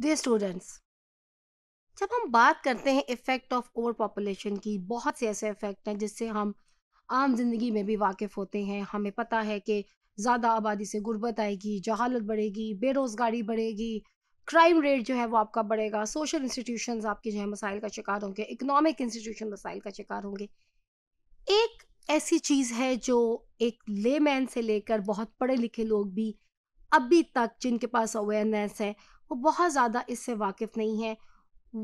dear students जब हम बात करते हैं इफ़ेक्ट ऑफ ओवर पॉपुलेशन की बहुत से ऐसे इफ़ेक्ट हैं जिससे हम आम जिंदगी में भी वाकिफ़ होते हैं हमें पता है कि ज़्यादा आबादी से गुर्बत आएगी जहालत बढ़ेगी बेरोज़गारी बढ़ेगी क्राइम रेट जो है वो आपका बढ़ेगा सोशल इंस्टीट्यूशन आपके जो है मसाइल का शिकार होंगे इकनॉमिक इंस्टीट्यूशन मसाइल का शिकार होंगे एक ऐसी चीज़ है जो एक लेमैन से लेकर बहुत पढ़े लिखे लोग भी अभी तक जिनके पास अवेयरनेस है वो बहुत ज़्यादा इससे वाकिफ़ नहीं है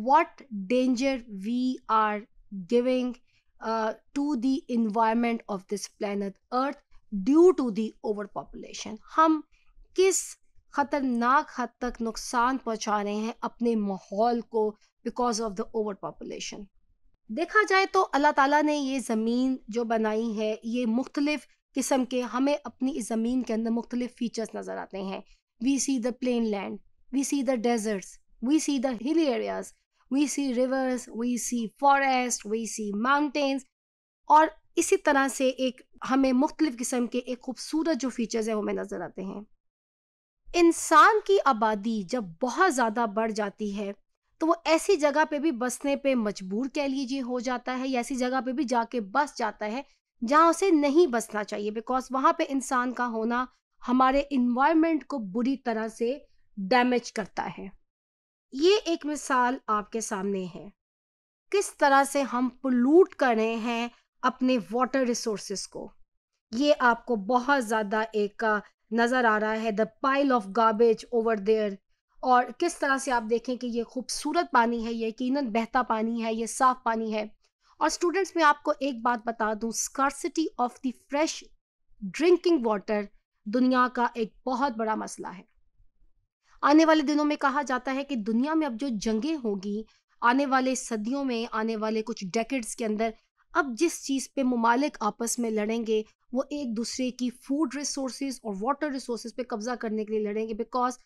what danger we are giving to the environment of this planet earth due to the over population हम किस खतरनाक हद तक नुकसान पहुंचा रहे हैं अपने माहौल को because of the over population देखा जाए तो अल्लाह ताला ने ये ज़मीन जो बनाई है ये मुख्तलिफ़ किस्म के हमें अपनी इस ज़मीन के अंदर मुख्तलिफ फ़ीचर्स नज़र आते हैं we see the plane land We see the deserts, we see the hilly areas, we see rivers, we see forest, we see mountains और इसी तरह से एक हमें मुख्तलिफ किस्म के एक खूबसूरत जो फीचर्स हैं वो हमें नज़र आते हैं इंसान की आबादी जब बहुत ज़्यादा बढ़ जाती है तो वो ऐसी जगह पे भी बसने पे मजबूर कह लीजिए हो जाता है या ऐसी जगह पे भी जाके बस जाता है जहाँ उसे नहीं बसना चाहिए बिकॉज वहाँ पे इंसान का होना हमारे इन्वायरमेंट को बुरी तरह से डैमेज करता है ये एक मिसाल आपके सामने है किस तरह से हम पोल्यूट कर रहे हैं अपने वाटर रिसोर्सेस को ये आपको बहुत ज़्यादा एक नज़र आ रहा है the pile of garbage over there और किस तरह से आप देखें कि ये खूबसूरत पानी है ये यकीन बहता पानी है ये साफ पानी है और स्टूडेंट्स मैं आपको एक बात बता दूं scarcity of the fresh drinking water दुनिया का एक बहुत बड़ा मसला है आने वाले दिनों में कहा जाता है कि दुनिया में अब जो जंगें होगी आने वाले सदियों में आने वाले कुछ डेकेड्स के अंदर अब जिस चीज़ पे ममालिक आपस में लड़ेंगे वो एक दूसरे की फूड रिसोर्स और वाटर रिसोर्स पे कब्जा करने के लिए लड़ेंगे बिकॉज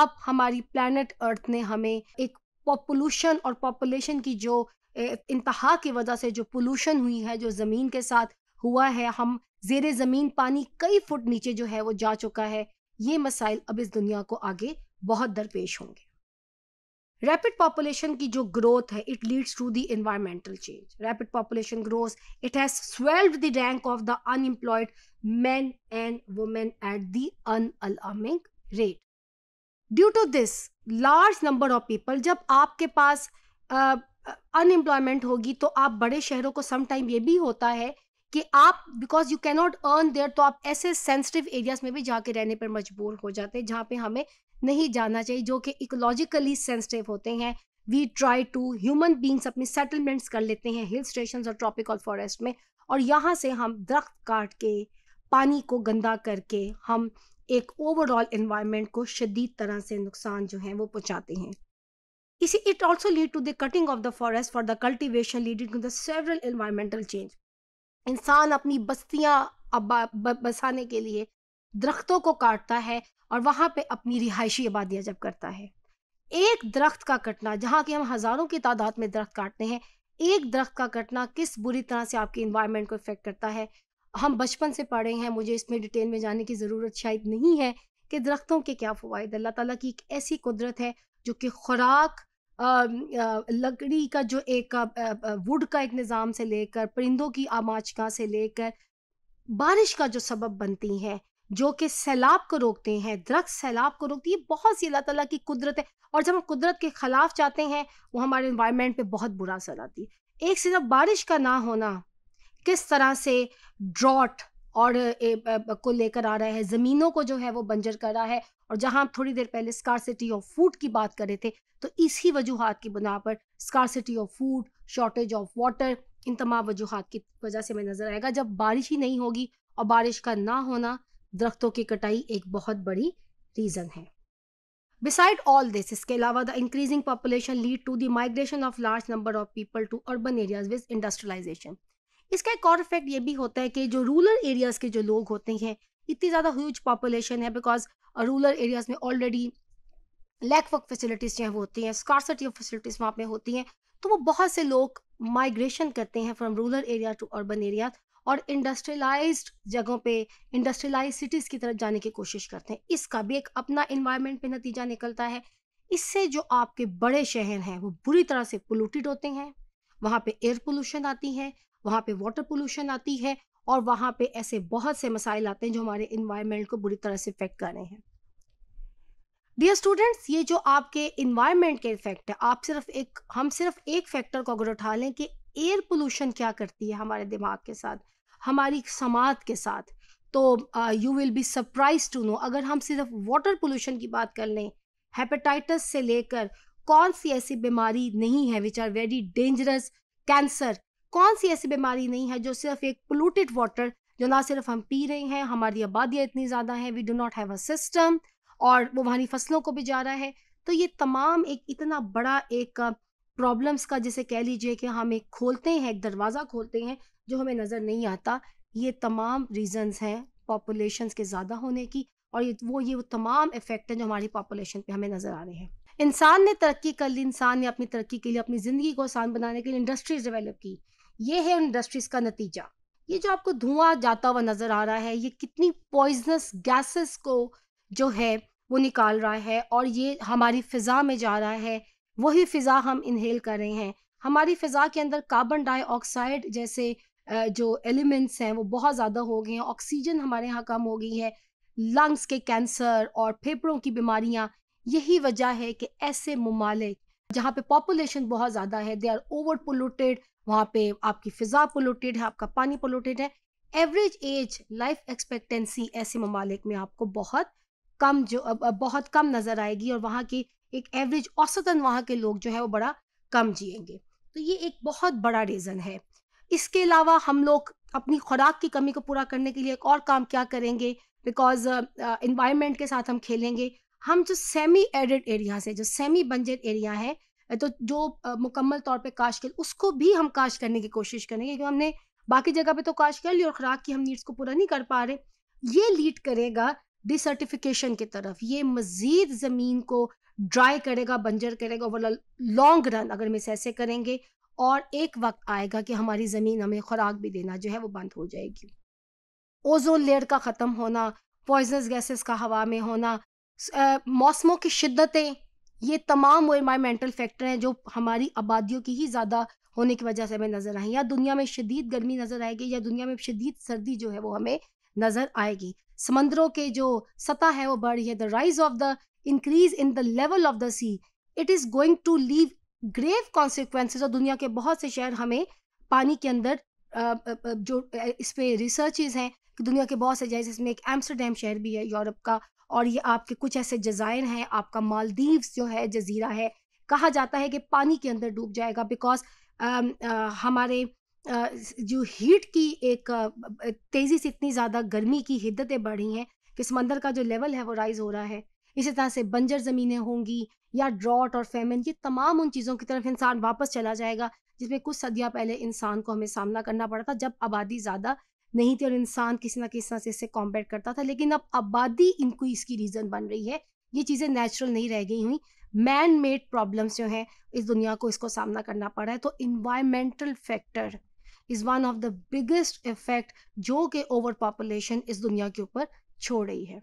अब हमारी प्लानट अर्थ ने हमें एक पॉपुलूशन और पॉपुलेशन की जो इंतहा की वजह से जो पोलूशन हुई है जो ज़मीन के साथ हुआ है हम जेर ज़मीन पानी कई फुट नीचे जो है वो जा चुका है ये मसाइल अब इस दुनिया को आगे बहुत दरपेश होंगे रैपिड पॉपुलेशन की जो ग्रोथ है it leads to the environmental change rapid population growth it has swelled the rank of the unemployed man and women at the unalarming rate due to this large number of people जब आपके पास unemployment uh, होगी तो आप बड़े शहरों को sometime ये भी होता है कि आप because you cannot earn there तो आप ऐसे सेंसिटिव एरियाज में भी जाके रहने पर मजबूर हो जाते हैं जहाँ पे हमें नहीं जाना चाहिए जो कि इकोलॉजिकली सेंसिटिव होते हैं we try to human beings अपनी सेटलमेंट्स कर लेते हैं हिल स्टेशन और ट्रॉपिकल फॉरेस्ट में और यहाँ से हम दरख्त काट के पानी को गंदा करके हम एक ओवरऑल इन्वायरमेंट को शदीद तरह से नुकसान जो है वो पहुँचाते हैं इसी it also lead to the cutting of the forest for the cultivation leading to the several environmental change इंसान अपनी बस्तियाँ बसाने के लिए दरख्तों को काटता है और वहाँ पे अपनी रिहायशी आबादियाँ जब करता है एक दरख्त का कटना जहाँ कि हम हज़ारों की तादाद में दरख्त काटते हैं एक दरख्त का कटना किस बुरी तरह से आपके इन्वायरमेंट को इफ़ेक्ट करता है हम बचपन से पढ़े हैं मुझे इसमें डिटेल में जाने की ज़रूरत शायद नहीं है कि दरख्तों के क्या फ़वाद अल्लाह ताला की एक ऐसी कुदरत है जो कि खुराक लकड़ी का जो एक वुड का एक निज़ाम से लेकर परिंदों की आमाचका से लेकर बारिश का जो सबब बनती है जो कि सैलाब को रोकते हैं दरख्त सैलाब को रोकती है बहुत सी अल्लाह तला की कुदरत है और जब हम कुदरत के ख़िलाफ़ जाते हैं वो हमारे इन्वायरमेंट पे बहुत बुरा असर आती है एक सिर्फ बारिश का ना होना किस तरह से ड्रॉट और ए, ए, को लेकर आ रहा है ज़मीनों को जो है वो बंजर कर रहा है और जहाँ हम थोड़ी देर पहले स्कारसिटी ऑफ फूड की बात कर रहे थे तो इसी वजूहत की बुना पर scarcity of food shortage of water इन तमाम वजूहत की वजह से हमें नज़र आएगा जब बारिश ही नहीं होगी और बारिश का ना होना दरख्तों की कटाई एक बहुत बड़ी रीज़न है बिसाइड ऑल दिस इसके अलावा the increasing population lead to the migration of large number of people to urban areas with industrialization इसका एक और इफेक्ट ये भी होता है कि जो रूरल एरियाज़ के जो लोग होते हैं इतनी ज़्यादा ह्यूज पॉपुलेशन है बिकॉज रूरल एरियाज़ में ऑलरेडी लैक ऑफ फैसिलिटीज़ जो है वो होती हैं स्कॉर्सिटी ऑफ फैसिलिटीज़ वहाँ पे होती हैं तो वो बहुत से लोग माइग्रेशन करते हैं from rural area to urban area और इंडस्ट्रियलाइज जगहों पे इंडस्ट्रियलाइज सिटीज़ की तरफ जाने की कोशिश करते हैं इसका भी एक अपना इन्वायरमेंट पे नतीजा निकलता है इससे जो आपके बड़े शहर हैं वो बुरी तरह से पोलूटेड होते हैं वहाँ पे एयर पोल्यूशन आती है वहाँ पे वाटर पोल्यूशन आती है और वहाँ पे ऐसे बहुत से मसाइल आते हैं जो हमारे इन्वायरमेंट को बुरी तरह से इफेक्ट कर रहे हैं डियर स्टूडेंट्स ये जो आपके इन्वायरमेंट के इफेक्ट है आप सिर्फ एक हम सिर्फ एक फैक्टर को अगर उठा लें कि एयर पोल्यूशन क्या करती है हमारे दिमाग के साथ हमारी समाज के साथ तो you will be surprise to know अगर हम सिर्फ वाटर पोल्यूशन की बात कर लें हेपेटाइटिस से लेकर कौन सी ऐसी बीमारी नहीं है which are very dangerous cancer कौन सी ऐसी बीमारी नहीं है जो सिर्फ एक पोलूटेड वाटर जो ना सिर्फ हम पी रहे हैं हमारी आबादियाँ इतनी ज़्यादा है we do not have a system और वो हमारी फसलों को भी जा रहा है तो ये तमाम एक इतना बड़ा एक प्रॉब्लम्स का जिसे कह लीजिए कि हम एक खोलते हैं एक दरवाज़ा खोलते हैं जो हमें नज़र नहीं आता ये तमाम रीजंस हैं पॉपुलेशन के ज़्यादा होने की और ये वो ये वो तमाम इफ़ेक्ट हैं जो हमारी पॉपुलेशन पे हमें नज़र आ रहे हैं इंसान ने तरक्की कर ली इंसान ने अपनी तरक्की के लिए अपनी ज़िंदगी को आसान बनाने के लिए इंडस्ट्रीज़ डेवलप की ये है उन इंडस्ट्रीज़ का नतीजा ये जो आपको धुआं जाता हुआ नज़र आ रहा है ये कितनी पॉइजनस गैसेस को जो है वो निकाल रहा है और ये हमारी फ़िज़ा में जा रहा है वही फ़िज़ा हम इनहेल कर रहे हैं हमारी फ़िज़ा के अंदर कार्बन डाइऑक्साइड जैसे जो एलिमेंट्स हैं वो बहुत ज़्यादा हो गए हैं ऑक्सीजन हमारे यहाँ कम हो गई है लंग्स के कैंसर और फेफड़ों की बीमारियाँ यही वजह है कि ऐसे ममालिक जहाँ पे पॉपुलेशन बहुत ज़्यादा है दे आर ओवर पोलूटेड वहाँ पे आपकी फ़िज़ा पोलूटेड है आपका पानी पोलूटेड है एवरेज एज लाइफ एक्सपेक्टेंसी ऐसे ममालिक में आपको बहुत कम जो बहुत कम नज़र आएगी और वहाँ की एक एवरेज औसतन वहाँ के लोग जो है वो बड़ा कम जिएंगे तो ये एक बहुत बड़ा रीज़न है इसके अलावा हम लोग अपनी खुराक की कमी को पूरा करने के लिए एक और काम क्या करेंगे बिकॉज इन्वायरमेंट uh, के साथ हम खेलेंगे हम जो सेमी एडेड एरिया से जो सेमी बंजर एरिया है तो जो uh, मुकम्मल तौर पे काश कर उसको भी हम काश करने की कोशिश करेंगे क्योंकि हमने बाकी जगह पे तो काश कर ली और खुराक की हम नीड्स को पूरा नहीं कर पा रहे ये लीड करेगा डिसर्टिफिकेशन की तरफ ये मज़ीद ज़मीन को ड्राई करेगा बंजर करेगा वरना लॉन्ग रन अगर हम इसे ऐसे करेंगे और एक वक्त आएगा कि हमारी ज़मीन हमें खुराक भी देना जो है वो बंद हो जाएगी ओजोन लेयर का ख़त्म होना पॉइजनस गैसेस का हवा में होना मौसमों की शिद्दतें ये तमाम वो इन्वायरमेंटल फैक्टर हैं जो हमारी आबादियों की ही ज़्यादा होने की वजह से हमें नज़र आए या दुनिया में शदीद गर्मी नज़र आएगी या दुनिया में शदीद सर्दी जो है वो हमें नजर आएगी समंदरों के जो सतह है वो बढ़ रही है the rise of the increase in the level of the sea it is going to leave grave consequences और दुनिया के बहुत से शहर हमें पानी के अंदर जो इस पे रिसर्चेज हैं कि दुनिया के बहुत से जैसे इसमें एक एम्स्टरडेम शहर भी है यूरोप का और ये आपके कुछ ऐसे जजायर हैं आपका मालदीव जो है जजीरा है कहा जाता है कि पानी के अंदर डूब जाएगा बिकॉज हमारे जो हीट की एक तेज़ी से इतनी ज़्यादा गर्मी की हिद्दतें बढ़ी हैं कि समंदर का जो लेवल है वो राइज़ हो रहा है इसी तरह से बंजर ज़मीनें होंगी या ड्रॉट और फेमिन ये तमाम उन चीज़ों की तरफ इंसान वापस चला जाएगा जिसमें कुछ सदियाँ पहले इंसान को हमें सामना करना पड़ा था जब आबादी ज़्यादा नहीं थी और इंसान किसी ना किसी तरह से इससे कॉम्पेयर करता था लेकिन अब आबादी इनको इसकी रीज़न बन रही है ये चीज़ें नेचुरल नहीं रह गई हुई मैन मेड प्रॉब्लम्स जो हैं इस दुनिया को इसको सामना करना पड़ा है तो environmental factor is one of the biggest effect जो कि ओवर पॉपुलेशन इस दुनिया के ऊपर छोड़ रही है